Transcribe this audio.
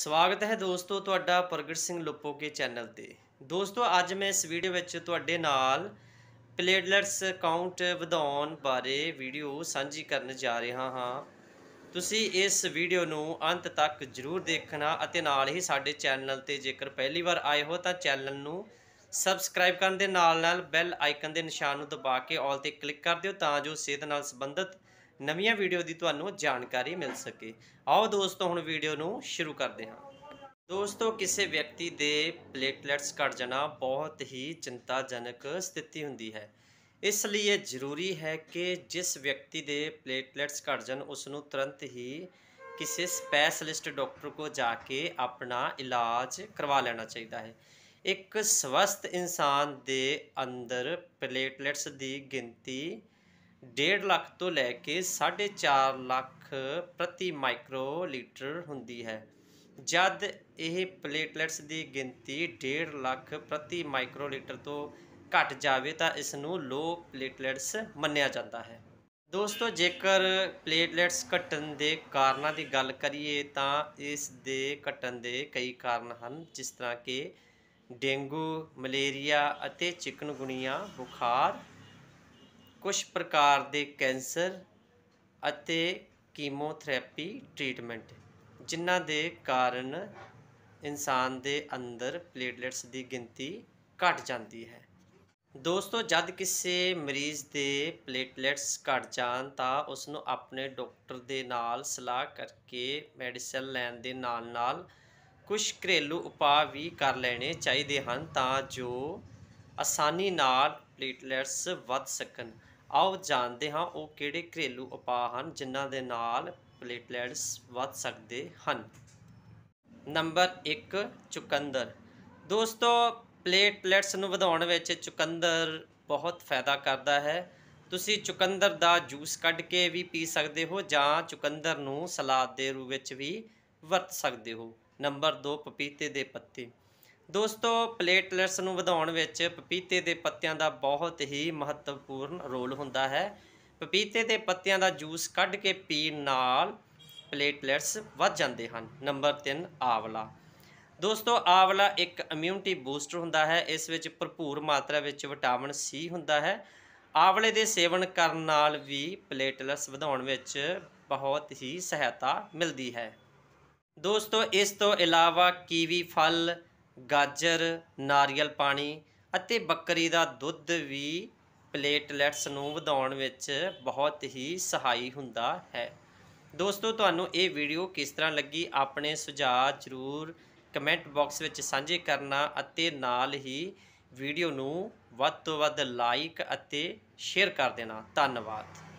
ਸਵਾਗਤ ਹੈ ਦੋਸਤੋ ਤੁਹਾਡਾ ਪ੍ਰਗਟ ਸਿੰਘ ਲੁੱਪੋਕੇ ਚੈਨਲ ਤੇ ਦੋਸਤੋ ਅੱਜ ਮੈਂ ਇਸ ਵੀਡੀਓ ਵਿੱਚ ਤੁਹਾਡੇ ਨਾਲ ਪਲੇਟਲੈਟਸ ਕਾਊਂਟ ਵਧਾਉਣ ਬਾਰੇ ਵੀਡੀਓ ਸਾਂਝੀ ਕਰਨ ਜਾ ਰਿਹਾ ਹਾਂ ਤੁਸੀਂ ਇਸ ਵੀਡੀਓ ਨੂੰ ਅੰਤ ਤੱਕ ਜ਼ਰੂਰ ਦੇਖਣਾ ਅਤੇ ਨਾਲ ਹੀ ਸਾਡੇ ਚੈਨਲ ਤੇ ਜੇਕਰ ਪਹਿਲੀ ਵਾਰ ਆਏ ਹੋ ਤਾਂ ਚੈਨਲ ਨੂੰ ਸਬਸਕ੍ਰਾਈਬ ਕਰਨ ਦੇ ਨਾਲ ਨਾਲ ਬੈਲ ਆਈਕਨ ਦੇ ਨਿਸ਼ਾਨ ਨੂੰ ਦਬਾ ਕੇ ਆਲ ਤੇ ਕਲਿੱਕ ਕਰ ਦਿਓ ਤਾਂ ਜੋ ਸਿਹਤ ਨਾਲ ਸੰਬੰਧਿਤ ਨਵੀਆਂ ਵੀਡੀਓ ਦੀ ਤੁਹਾਨੂੰ ਜਾਣਕਾਰੀ ਮਿਲ ਸਕੇ ਆਓ ਦੋਸਤੋ ਹੁਣ ਵੀਡੀਓ ਨੂੰ ਸ਼ੁਰੂ ਕਰਦੇ ਹਾਂ ਦੋਸਤੋ ਕਿਸੇ ਵਿਅਕਤੀ ਦੇ ਪਲੇਟਲੈਟਸ ਘਟ ਜਾਣਾ ਬਹੁਤ ਹੀ ਚਿੰਤਾਜਨਕ ਸਥਿਤੀ ਹੁੰਦੀ ਹੈ ਇਸ ਲਈ ਇਹ ਜ਼ਰੂਰੀ ਹੈ ਕਿ ਜਿਸ ਵਿਅਕਤੀ ਦੇ ਪਲੇਟਲੈਟਸ ਘਟ ਜਾਣ ਉਸ ਨੂੰ ਤੁਰੰਤ ਹੀ ਕਿਸੇ ਸਪੈਸ਼ਲਿਸਟ ਡਾਕਟਰ ਕੋ ਜਾ ਕੇ ਆਪਣਾ ਇਲਾਜ ਕਰਵਾ ਲੈਣਾ ਚਾਹੀਦਾ ਹੈ ਇੱਕ ਸਵਸਥ ਇਨਸਾਨ ਦੇ ਅੰਦਰ ਪਲੇਟਲੈਟਸ ਦੀ ਗਿਣਤੀ 1.5 ਲੱਖ ਤੋਂ ਲੈ ਕੇ 4.5 ਲੱਖ ਪ੍ਰਤੀ ਮਾਈਕਰੋਲੀਟਰ ਹੁੰਦੀ ਹੈ ਜਦ ਇਹ ਪਲੇਟਲੈਟਸ ਦੀ ਗਿਣਤੀ 1.5 ਲੱਖ ਪ੍ਰਤੀ ਮਾਈਕਰੋਲੀਟਰ ਤੋਂ ਘਟ ਜਾਵੇ ਤਾਂ ਇਸ ਨੂੰ ਲੋ ਪਲੇਟਲੈਟਸ ਮੰਨਿਆ ਜਾਂਦਾ ਹੈ ਦੋਸਤੋ ਜੇਕਰ ਪਲੇਟਲੈਟਸ ਘਟਣ ਦੇ ਕਾਰਨਾਂ ਦੀ ਗੱਲ ਕਰੀਏ ਤਾਂ ਇਸ ਦੇ ਘਟਣ ਦੇ ਕਈ ਕਾਰਨ ਹਨ ਜਿਸ ਤਰ੍ਹਾਂ ਕਿ ਡੇਂਗੂ ਮਲੇਰੀਆ ਅਤੇ ਚਿਕਨਗੁਨੀਆ ਬੁਖਾਰ ਕੁਝ ਪ੍ਰਕਾਰ ਦੇ ਕੈਂਸਰ ਅਤੇ ਕੀਮੋਥੈਰੇਪੀ ਟ੍ਰੀਟਮੈਂਟ ਜਿਨ੍ਹਾਂ ਦੇ ਕਾਰਨ ਇਨਸਾਨ ਦੇ ਅੰਦਰ ਪਲੇਟਲੈਟਸ ਦੀ ਗਿਣਤੀ ਘਟ ਜਾਂਦੀ ਹੈ ਦੋਸਤੋ ਜਦ ਕਿਸੇ ਮਰੀਜ਼ ਦੇ ਪਲੇਟਲੈਟਸ ਘਟ ਜਾਣ ਤਾਂ ਉਸ ਨੂੰ ਆਪਣੇ ਡਾਕਟਰ ਦੇ ਨਾਲ ਸਲਾਹ ਕਰਕੇ ਮੈਡੀਸਨ ਲੈਣ ਦੇ ਨਾਲ-ਨਾਲ ਕੁਝ ਘਰੇਲੂ ਉਪਾਅ ਵੀ ਕਰ ਲੈਣੇ ਚਾਹੀਦੇ ਹਨ ਤਾਂ ਜੋ ਆਸਾਨੀ ਨਾਲ ਪਲੇਟਲੈਟਸ ਵੱਧ ਸਕਣ ਆਓ ਜਾਣਦੇ ਹਾਂ ਉਹ ਕਿਹੜੇ ਘਰੇਲੂ ਉਪਾਅ ਹਨ ਜਿਨ੍ਹਾਂ ਦੇ ਨਾਲ ਪਲੇਟਲੈਟਸ ਵੱਧ ਸਕਦੇ ਹਨ ਨੰਬਰ 1 ਚੁਕੰਦਰ ਦੋਸਤੋ ਪਲੇਟਲੈਟਸ ਨੂੰ ਵਧਾਉਣ ਵਿੱਚ ਚੁਕੰਦਰ ਬਹੁਤ ਫਾਇਦਾ ਕਰਦਾ ਹੈ ਤੁਸੀਂ ਚੁਕੰਦਰ ਦਾ ਜੂਸ ਕੱਢ ਕੇ ਵੀ ਪੀ ਸਕਦੇ ਹੋ ਜਾਂ ਚੁਕੰਦਰ ਨੂੰ ਸਲਾਦ ਦੇ ਰੂਪ ਵਿੱਚ ਵੀ ਵਰਤ ਸਕਦੇ ਹੋ ਨੰਬਰ 2 ਪਪੀਤੇ ਦੇ ਪੱਤੇ ਦੋਸਤੋ ਪਲੇਟਲੈਟਸ ਨੂੰ ਵਧਾਉਣ ਵਿੱਚ ਪਪੀਤੇ ਦੇ ਪੱਤਿਆਂ ਦਾ ਬਹੁਤ ਹੀ ਮਹੱਤਵਪੂਰਨ ਰੋਲ ਹੁੰਦਾ ਹੈ ਪਪੀਤੇ ਦੇ ਪੱਤਿਆਂ ਦਾ ਜੂਸ ਕੱਢ ਕੇ ਪੀਣ ਨਾਲ ਪਲੇਟਲੈਟਸ ਵੱਧ ਜਾਂਦੇ ਹਨ ਨੰਬਰ 3 ਆਵਲਾ ਦੋਸਤੋ ਆਵਲਾ ਇੱਕ ਇਮਿਊਨਿਟੀ ਬੂਸਟਰ ਹੁੰਦਾ ਹੈ ਇਸ ਵਿੱਚ ਭਰਪੂਰ ਮਾਤਰਾ ਵਿੱਚ ਵਿਟਾਮਿਨ ਸੀ ਹੁੰਦਾ ਹੈ ਆਵਲੇ ਦੇ ਸੇਵਨ ਕਰਨ ਨਾਲ ਵੀ ਪਲੇਟਲੈਟਸ ਵਧਾਉਣ ਵਿੱਚ ਬਹੁਤ ਹੀ ਸਹਾਇਤਾ ਮਿਲਦੀ ਹੈ ਦੋਸਤੋ ਇਸ ਤੋਂ ਇਲਾਵਾ ਕੀਵੀ ਫਲ ਗਾਜਰ ਨਾਰੀਅਲ ਪਾਣੀ ਅਤੇ ਬੱਕਰੀ ਦਾ ਦੁੱਧ ਵੀ ਪਲੇਟਲੈਟਸ ਨੂੰ ਵਧਾਉਣ ਵਿੱਚ ਬਹੁਤ ਹੀ ਸਹਾਈ ਹੁੰਦਾ ਹੈ ਦੋਸਤੋ ਤੁਹਾਨੂੰ ਇਹ ਵੀਡੀਓ ਕਿਸ ਤਰ੍ਹਾਂ ਲੱਗੀ ਆਪਣੇ ਸੁਝਾਅ ਜ਼ਰੂਰ ਕਮੈਂਟ ਬਾਕਸ ਵਿੱਚ ਸਾਂਝੇ ਕਰਨਾ ਅਤੇ ਨਾਲ ਹੀ ਵੀਡੀਓ ਨੂੰ ਵੱਧ ਤੋਂ ਵੱਧ ਲਾਈਕ ਅਤੇ ਸ਼ੇਅਰ ਕਰ ਦੇਣਾ ਧੰਨਵਾਦ